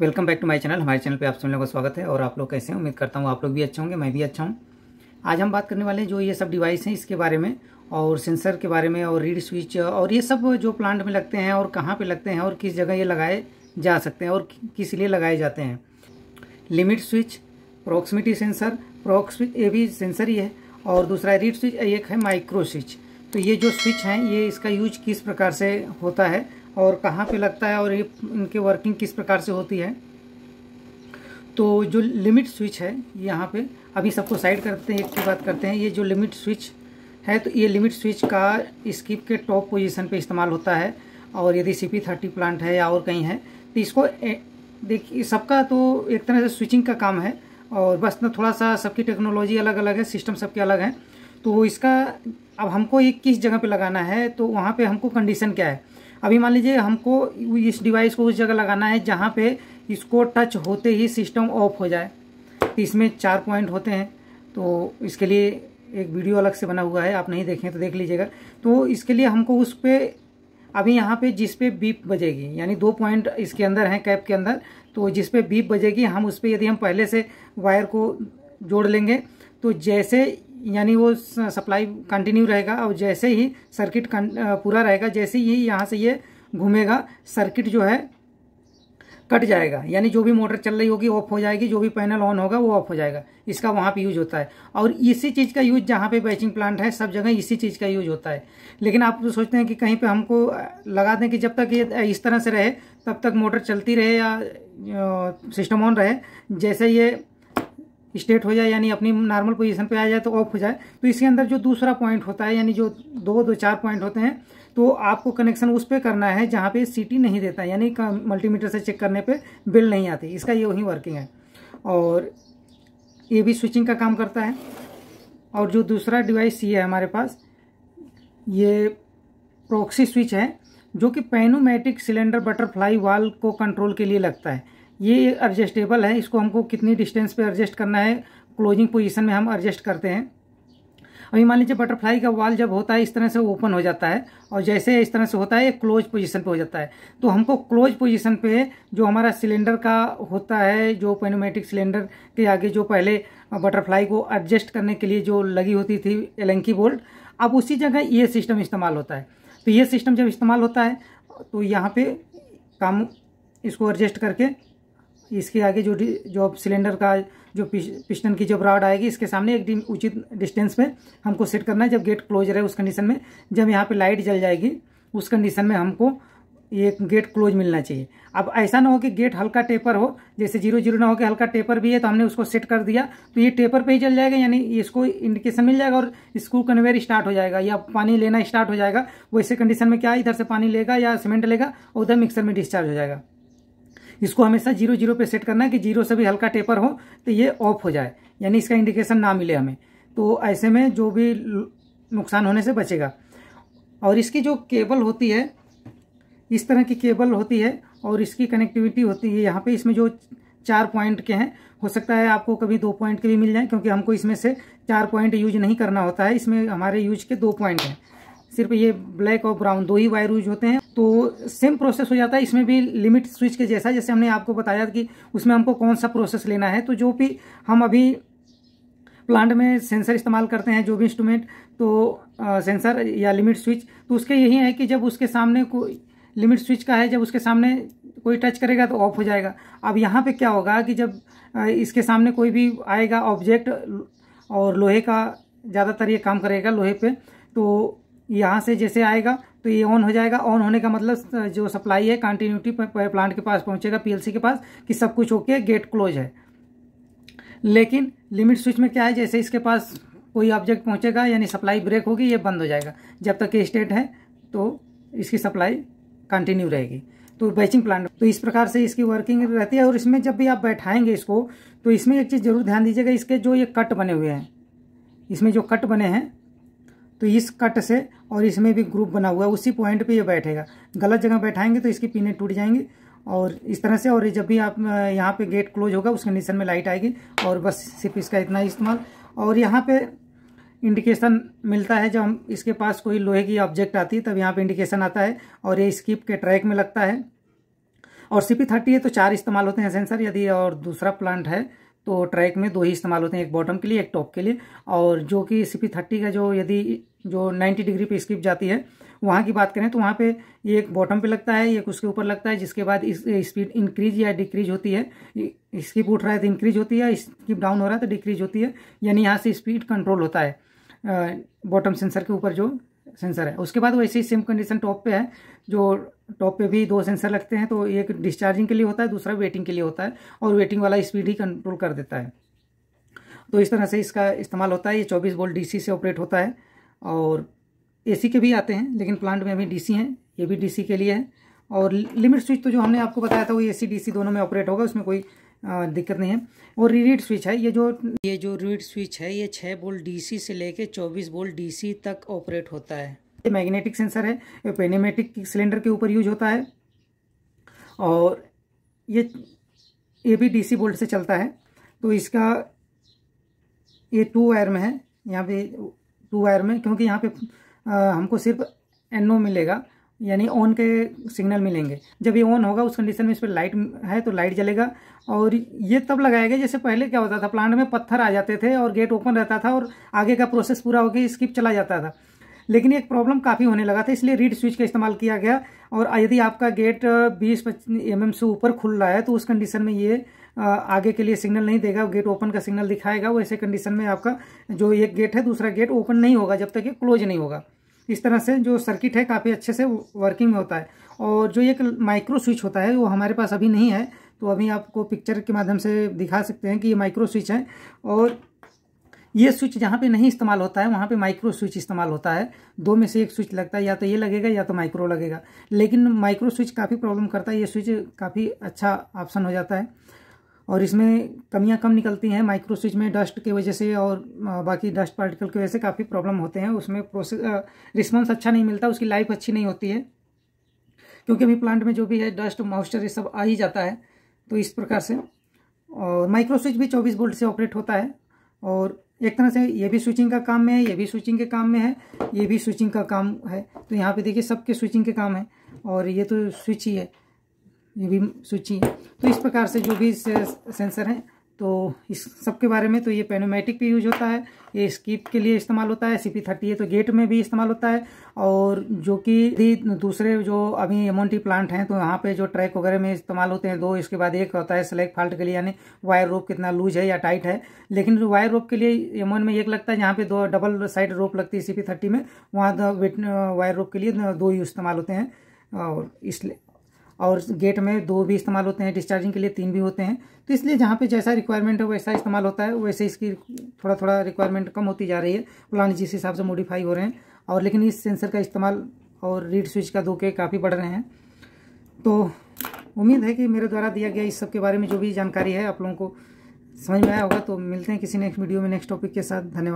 welcome back to my channel हमारे channel पे आप सब लोगों का स्वागत है और आप लोग कैसे हैं उम्मीद करता हूँ आप लोग भी अच्छे होंगे मैं भी अच्छा हूँ आज हम बात करने वाले हैं जो ये सब डिवाइस हैं इसके बारे में और सेंसर के बारे में और रीड स्विच और ये सब जो प्लांट में लगते हैं और कहाँ पर लगते हैं और किस जगह ये लगाए जा सकते हैं और किस लिए लगाए जाते हैं limit switch proximity sensor prox ये भी सेंसर ही है और दूसरा रीड स्विच एक है माइक्रो स्विच तो ये जो स्विच हैं ये इसका यूज किस प्रकार से होता है और कहाँ पे लगता है और ये इनके वर्किंग किस प्रकार से होती है तो जो लिमिट स्विच है यहाँ पे अभी सबको साइड करते हैं एक की बात करते हैं ये जो लिमिट स्विच है तो ये लिमिट स्विच का स्किप के टॉप पोजीशन पे इस्तेमाल होता है और यदि सी पी थर्टी प्लांट है या और कहीं है तो इसको देखिए सबका तो एक तरह से स्विचिंग का काम है और बस ना थोड़ा सा सबकी टेक्नोलॉजी अलग अलग है सिस्टम सबके अलग हैं तो इसका अब हमको ये किस जगह पे लगाना है तो वहाँ पे हमको कंडीशन क्या है अभी मान लीजिए हमको इस डिवाइस को उस जगह लगाना है जहाँ पे इसको टच होते ही सिस्टम ऑफ हो जाए तो इसमें चार पॉइंट होते हैं तो इसके लिए एक वीडियो अलग से बना हुआ है आप नहीं देखें तो देख लीजिएगा तो इसके लिए हमको उस पर अभी यहाँ पे जिस पे बीप बजेगी यानी दो पॉइंट इसके अंदर हैं कैप के अंदर तो जिस पे बीप बजेगी हम उस पर यदि हम पहले से वायर को जोड़ लेंगे तो जैसे यानी वो सप्लाई कंटिन्यू रहेगा और जैसे ही सर्किट पूरा रहेगा जैसे ही यहाँ से ये घूमेगा सर्किट जो है कट जाएगा यानी जो भी मोटर चल रही होगी ऑफ हो जाएगी जो भी पैनल ऑन होगा वो ऑफ हो जाएगा इसका वहाँ पे यूज होता है और इसी चीज़ का यूज जहाँ पे बैचिंग प्लांट है सब जगह इसी चीज़ का यूज होता है लेकिन आप तो सोचते हैं कि कहीं पे हमको लगा दें कि जब तक ये इस तरह से रहे तब तक मोटर चलती रहे या सिस्टम ऑन रहे जैसे ये स्टेट हो जाए यानी अपनी नॉर्मल पोजीशन पे आ जाए तो ऑफ हो जाए तो इसके अंदर जो दूसरा पॉइंट होता है यानी जो दो दो चार पॉइंट होते हैं तो आपको कनेक्शन उस पर करना है जहाँ पे सीटी नहीं देता यानी मल्टीमीटर से चेक करने पे बिल नहीं आती इसका ये वही वर्किंग है और ये भी स्विचिंग का काम करता है और जो दूसरा डिवाइस ये है हमारे पास ये प्रोक्सी स्विच है जो कि पेनोमेटिक सिलेंडर बटरफ्लाई वाल को कंट्रोल के लिए लगता है ये एडजस्टेबल है इसको हमको कितनी डिस्टेंस पे एडजस्ट करना है क्लोजिंग पोजीशन में हम एडजस्ट करते हैं अभी मान लीजिए बटरफ्लाई का वाल जब होता है इस तरह से ओपन हो जाता है और जैसे इस तरह से होता है क्लोज पोजीशन पे हो जाता है तो हमको क्लोज पोजीशन पे जो हमारा सिलेंडर का होता है जो पेनोमेटिक सिलेंडर के आगे जो पहले बटरफ्लाई को एडजस्ट करने के लिए जो लगी होती थी एलंकी बोल्ट अब उसी जगह ये सिस्टम इस्तेमाल होता है तो ये सिस्टम जब इस्तेमाल होता है तो यहाँ पर काम इसको एडजस्ट करके इसके आगे जो जो सिलेंडर का जो पिस्टन की जो ब्राड आएगी इसके सामने एक उचित डिस्टेंस में हमको सेट करना है जब गेट क्लोज रहे उस कंडीशन में जब यहाँ पे लाइट जल जाएगी उस कंडीशन में हमको ये गेट क्लोज मिलना चाहिए अब ऐसा ना हो कि गेट हल्का टेपर हो जैसे जीरो जीरो ना हो कि हल्का टेपर भी है तो हमने उसको सेट कर दिया तो ये टेपर पे ही जल जाएगा यानी इसको इंडिकेशन मिल जाएगा और स्क्रू कन्वेयर स्टार्ट हो जाएगा या पानी लेना स्टार्ट हो जाएगा वैसे कंडीशन में क्या इधर से पानी लेगा या सीमेंट लेगा और उधर मिक्सर में डिस्चार्ज हो जाएगा इसको हमेशा जीरो जीरो पे सेट करना है कि जीरो से भी हल्का टेपर हो तो ये ऑफ हो जाए यानी इसका इंडिकेशन ना मिले हमें तो ऐसे में जो भी नुकसान होने से बचेगा और इसकी जो केबल होती है इस तरह की केबल होती है और इसकी कनेक्टिविटी होती है यहाँ पे इसमें जो चार पॉइंट के हैं हो सकता है आपको कभी दो पॉइंट के भी मिल जाए क्योंकि हमको इसमें से चार पॉइंट यूज नहीं करना होता है इसमें हमारे यूज के दो पॉइंट हैं सिर्फ ये ब्लैक और ब्राउन दो ही वायर यूज होते हैं तो सेम प्रोसेस हो जाता है इसमें भी लिमिट स्विच के जैसा जैसे हमने आपको बताया कि उसमें हमको कौन सा प्रोसेस लेना है तो जो भी हम अभी प्लांट में सेंसर इस्तेमाल करते हैं जो भी इंस्ट्रूमेंट तो आ, सेंसर या लिमिट स्विच तो उसके यही है कि जब उसके सामने कोई लिमिट स्विच का है जब उसके सामने कोई टच करेगा तो ऑफ हो जाएगा अब यहाँ पे क्या होगा कि जब इसके सामने कोई भी आएगा ऑब्जेक्ट और लोहे का ज़्यादातर ये काम करेगा लोहे पे तो यहाँ से जैसे आएगा तो ये ऑन हो जाएगा ऑन होने का मतलब जो सप्लाई है कंटिन्यूटी प्लांट के पास पहुँचेगा पीएलसी के पास कि सब कुछ ओके गेट क्लोज है लेकिन लिमिट स्विच में क्या है जैसे इसके पास कोई ऑब्जेक्ट पहुँचेगा यानी सप्लाई ब्रेक होगी ये बंद हो जाएगा जब तक ये स्टेट है तो इसकी सप्लाई कंटिन्यू रहेगी तो बैचिंग प्लांट तो इस प्रकार से इसकी वर्किंग रहती है और इसमें जब भी आप बैठाएंगे इसको तो इसमें एक चीज़ जरूर ध्यान दीजिएगा इसके जो ये कट बने हुए हैं इसमें जो कट बने हैं तो इस कट से और इसमें भी ग्रुप बना हुआ है उसी पॉइंट पे ये बैठेगा गलत जगह बैठाएंगे तो इसकी पीने टूट जाएंगी और इस तरह से और जब भी आप यहाँ पे गेट क्लोज होगा उस कंडीशन में लाइट आएगी और बस सिर्फ इसका इतना इस्तेमाल और यहाँ पे इंडिकेशन मिलता है जब हम इसके पास कोई लोहे की ऑब्जेक्ट आती है तब यहाँ पर इंडिकेशन आता है और ये स्किप के ट्रैक में लगता है और सी पी थर्टी है तो चार इस्तेमाल होते हैं सेंसर यदि और दूसरा प्लांट है तो ट्रैक में दो ही इस्तेमाल होते हैं एक बॉटम के लिए एक टॉप के लिए और जो कि सी पी थर्टी का जो यदि जो नाइन्टी डिग्री पे स्किप जाती है वहाँ की बात करें तो वहाँ पे ये एक बॉटम पे लगता है एक उसके ऊपर लगता है जिसके बाद इस स्पीड इंक्रीज या डिक्रीज होती है स्किप उठ रहा है तो इंक्रीज होती है स्किप डाउन हो रहा है तो डिक्रीज होती है यानी यहाँ से स्पीड कंट्रोल होता है बॉटम सेंसर के ऊपर जो सेंसर है उसके बाद वैसे ही सेम कंडीशन टॉप पे है जो टॉप पे भी दो सेंसर लगते हैं तो एक डिस्चार्जिंग के लिए होता है दूसरा वेटिंग के लिए होता है और वेटिंग वाला स्पीड ही कंट्रोल कर देता है तो इस तरह से इसका इस्तेमाल होता है ये चौबीस वोल्ट डीसी से ऑपरेट होता है और एसी के भी आते हैं लेकिन प्लांट में अभी डीसी हैं ये भी डीसी के लिए है और लिमिट स्विच तो जो हमने आपको बताया था वो एसी डीसी दोनों में ऑपरेट होगा उसमें कोई दिक्कत नहीं है और रीड स्विच है ये जो ये जो रीड स्विच है ये छः बोल्ट डीसी से लेके 24 बोल्ट डीसी तक ऑपरेट होता है ये मैग्नेटिक सेंसर है पेनेमेटिक सिलेंडर के ऊपर यूज होता है और ये ये भी डीसी बोल्ट से चलता है तो इसका ये टू वायर में है यहाँ पे टू वायर में क्योंकि यहाँ पे आ, हमको सिर्फ एनओ NO मिलेगा यानी ऑन के सिग्नल मिलेंगे जब ये ऑन होगा उस कंडीशन में इस पर लाइट है तो लाइट जलेगा और ये तब लगाया गया जैसे पहले क्या होता था प्लांट में पत्थर आ जाते थे और गेट ओपन रहता था और आगे का प्रोसेस पूरा होकर स्किप चला जाता था लेकिन एक प्रॉब्लम काफ़ी होने लगा था इसलिए रीड स्विच का इस्तेमाल किया गया और यदि आपका गेट 20 एम से ऊपर खुल रहा है तो उस कंडीशन में ये आगे के लिए सिग्नल नहीं देगा गेट ओपन का सिग्नल दिखाएगा वैसे कंडीशन में आपका जो एक गेट है दूसरा गेट ओपन नहीं होगा जब तक ये क्लोज नहीं होगा इस तरह से जो सर्किट है काफ़ी अच्छे से वर्किंग में होता है और जो एक माइक्रो स्विच होता है वो हमारे पास अभी नहीं है तो अभी आपको पिक्चर के माध्यम से दिखा सकते हैं कि ये माइक्रो स्विच है और ये स्विच जहाँ पे नहीं इस्तेमाल होता है वहाँ पे माइक्रो स्विच इस्तेमाल होता है दो में से एक स्विच लगता है या तो ये लगेगा या तो माइक्रो लगेगा लेकिन माइक्रो स्विच काफ़ी प्रॉब्लम करता है ये स्विच काफ़ी अच्छा ऑप्शन हो जाता है और इसमें कमियां कम निकलती हैं माइक्रो स्विच में डस्ट की वजह से और बाकी डस्ट पार्टिकल की वजह से काफ़ी प्रॉब्लम होते हैं उसमें प्रोसेस रिस्पॉन्स अच्छा नहीं मिलता उसकी लाइफ अच्छी नहीं होती है क्योंकि अभी प्लांट में जो भी है डस्ट मॉइस्चर ये सब आ ही जाता है तो इस प्रकार से और माइक्रो स्विच भी चौबीस वोल्ट से ऑपरेट होता है और एक तरह से ये भी स्विचिंग का काम में है ये भी स्विचिंग के काम में है ये भी स्विचिंग का काम है तो यहाँ पे देखिए सबके स्विचिंग के काम है और ये तो स्विच ही है ये भी सूची है तो इस प्रकार से जो भी सेंसर हैं तो इस सब के बारे में तो ये पेनोमेटिक पे यूज होता है ये स्कीप के लिए इस्तेमाल होता है सी पी थर्टी है तो गेट में भी इस्तेमाल होता है और जो कि दूसरे जो अभी एमोन्टी प्लांट हैं तो यहाँ पे जो ट्रैक वगैरह में इस्तेमाल होते हैं दो इसके बाद एक होता है स्लैग फॉल्ट के लिए यानी वायर रोप कितना लूज है या टाइट है लेकिन जो वायर रोप के लिए एमोन में एक लगता है जहाँ पे दो डबल साइड रोप लगती है सी पी थर्टी में वहाँ वायर रोप के लिए दो ही इस्तेमाल होते हैं और इसलिए और गेट में दो भी इस्तेमाल होते हैं डिस्चार्जिंग के लिए तीन भी होते हैं तो इसलिए जहाँ पे जैसा रिक्वायरमेंट है वैसा इस्तेमाल होता है वैसे इसकी थोड़ा थोड़ा रिक्वायरमेंट कम होती जा रही है प्लान जिस हिसाब से मॉडिफाई हो रहे हैं और लेकिन इस सेंसर का इस्तेमाल और रीड स्विच का धोखे काफ़ी बढ़ रहे हैं तो उम्मीद है कि मेरे द्वारा दिया गया इस सब के बारे में जो भी जानकारी है आप लोगों को समझ में आया होगा तो मिलते हैं किसी नेक्स्ट वीडियो में नेक्स्ट टॉपिक के साथ धन्यवाद